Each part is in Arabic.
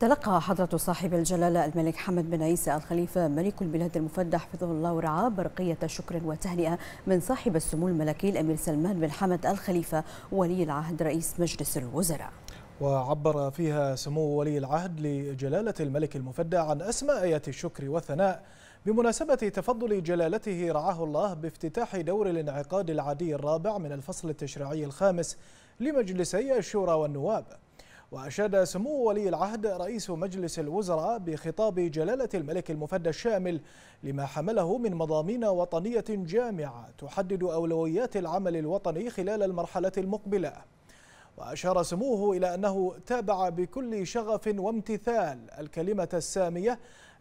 تلقى حضرة صاحب الجلالة الملك حمد بن عيسى الخليفة ملك البلاد المفدح حفظه الله ورعاه برقية شكر وتهنئة من صاحب السمو الملكي الأمير سلمان بن حمد الخليفة ولي العهد رئيس مجلس الوزراء وعبر فيها سمو ولي العهد لجلالة الملك المفدى عن أسماء آيات الشكر والثناء بمناسبة تفضل جلالته رعاه الله بافتتاح دور الانعقاد العادي الرابع من الفصل التشريعي الخامس لمجلسي الشورى والنواب وأشاد سمو ولي العهد رئيس مجلس الوزراء بخطاب جلالة الملك المفدى الشامل لما حمله من مضامين وطنية جامعة تحدد أولويات العمل الوطني خلال المرحلة المقبلة وأشار سموه إلى أنه تابع بكل شغف وامتثال الكلمة السامية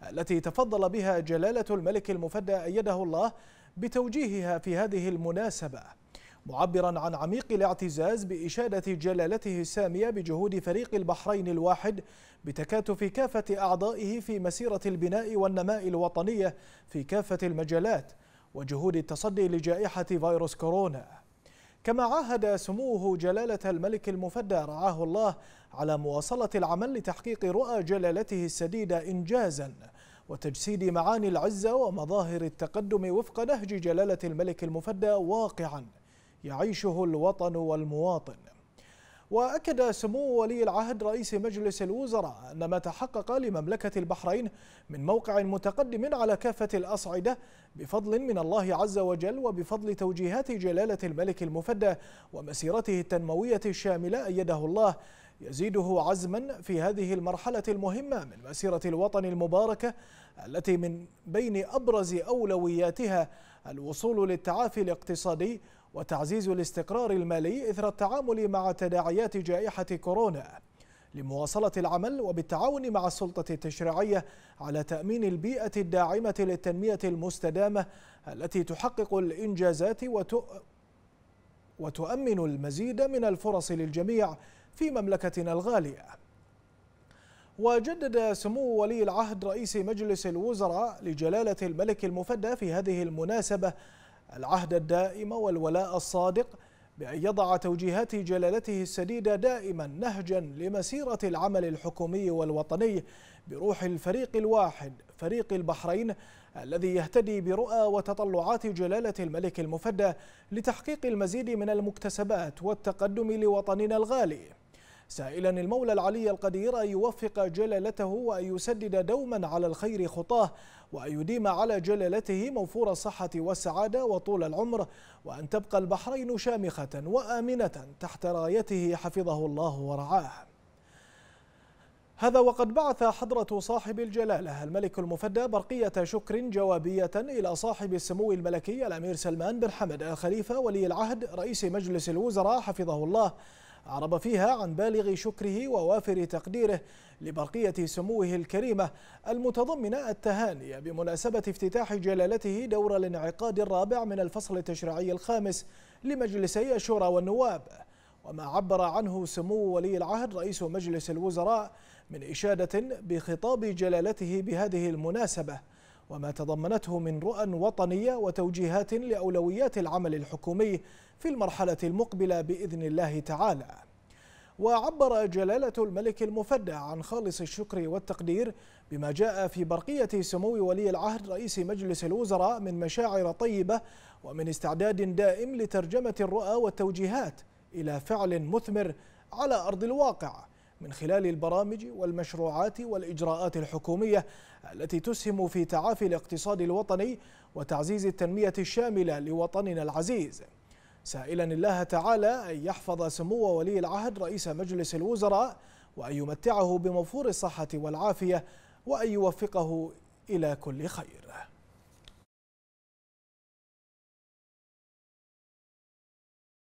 التي تفضل بها جلالة الملك المفدى أيده الله بتوجيهها في هذه المناسبة معبرا عن عميق الاعتزاز بإشادة جلالته السامية بجهود فريق البحرين الواحد بتكاتف كافة أعضائه في مسيرة البناء والنماء الوطنية في كافة المجالات وجهود التصدي لجائحة فيروس كورونا كما عاهد سموه جلالة الملك المفدى رعاه الله على مواصلة العمل لتحقيق رؤى جلالته السديدة إنجازاً وتجسيد معاني العزة ومظاهر التقدم وفق نهج جلالة الملك المفدى واقعاً يعيشه الوطن والمواطن وأكد سمو ولي العهد رئيس مجلس الوزراء أن ما تحقق لمملكة البحرين من موقع متقدم على كافة الأصعدة بفضل من الله عز وجل وبفضل توجيهات جلالة الملك المفدى ومسيرته التنموية الشاملة أيده الله يزيده عزما في هذه المرحلة المهمة من مسيرة الوطن المباركة التي من بين أبرز أولوياتها الوصول للتعافي الاقتصادي وتعزيز الاستقرار المالي إثر التعامل مع تداعيات جائحة كورونا لمواصلة العمل وبالتعاون مع السلطة التشريعية على تأمين البيئة الداعمة للتنمية المستدامة التي تحقق الإنجازات وتؤمن المزيد من الفرص للجميع في مملكتنا الغالية وجدد سمو ولي العهد رئيس مجلس الوزراء لجلالة الملك المفدى في هذه المناسبة العهد الدائم والولاء الصادق بأن يضع توجيهات جلالته السديدة دائما نهجا لمسيرة العمل الحكومي والوطني بروح الفريق الواحد فريق البحرين الذي يهتدي برؤى وتطلعات جلالة الملك المفدى لتحقيق المزيد من المكتسبات والتقدم لوطننا الغالي سائلا المولى العلي القدير أن يوفق جلالته وأن يسدد دوما على الخير خطاه وأن يديم على جلالته موفور الصحة والسعادة وطول العمر وأن تبقى البحرين شامخة وآمنة تحت رايته حفظه الله ورعاه هذا وقد بعث حضرة صاحب الجلالة الملك المفدى برقية شكر جوابية إلى صاحب السمو الملكي الأمير سلمان بن حمد الخليفة ولي العهد رئيس مجلس الوزراء حفظه الله أعرب فيها عن بالغ شكره ووافر تقديره لبرقية سموه الكريمة المتضمنة التهاني بمناسبة افتتاح جلالته دور الانعقاد الرابع من الفصل التشريعي الخامس لمجلسي الشورى والنواب وما عبر عنه سمو ولي العهد رئيس مجلس الوزراء من إشادة بخطاب جلالته بهذه المناسبة وما تضمنته من رؤى وطنية وتوجيهات لأولويات العمل الحكومي في المرحلة المقبلة بإذن الله تعالى وعبر جلالة الملك المفدى عن خالص الشكر والتقدير بما جاء في برقية سمو ولي العهد رئيس مجلس الوزراء من مشاعر طيبة ومن استعداد دائم لترجمة الرؤى والتوجيهات إلى فعل مثمر على أرض الواقع من خلال البرامج والمشروعات والإجراءات الحكومية التي تسهم في تعافي الاقتصاد الوطني وتعزيز التنمية الشاملة لوطننا العزيز سائلا الله تعالى أن يحفظ سمو ولي العهد رئيس مجلس الوزراء وأن يمتعه بموفور الصحة والعافية وأن يوفقه إلى كل خير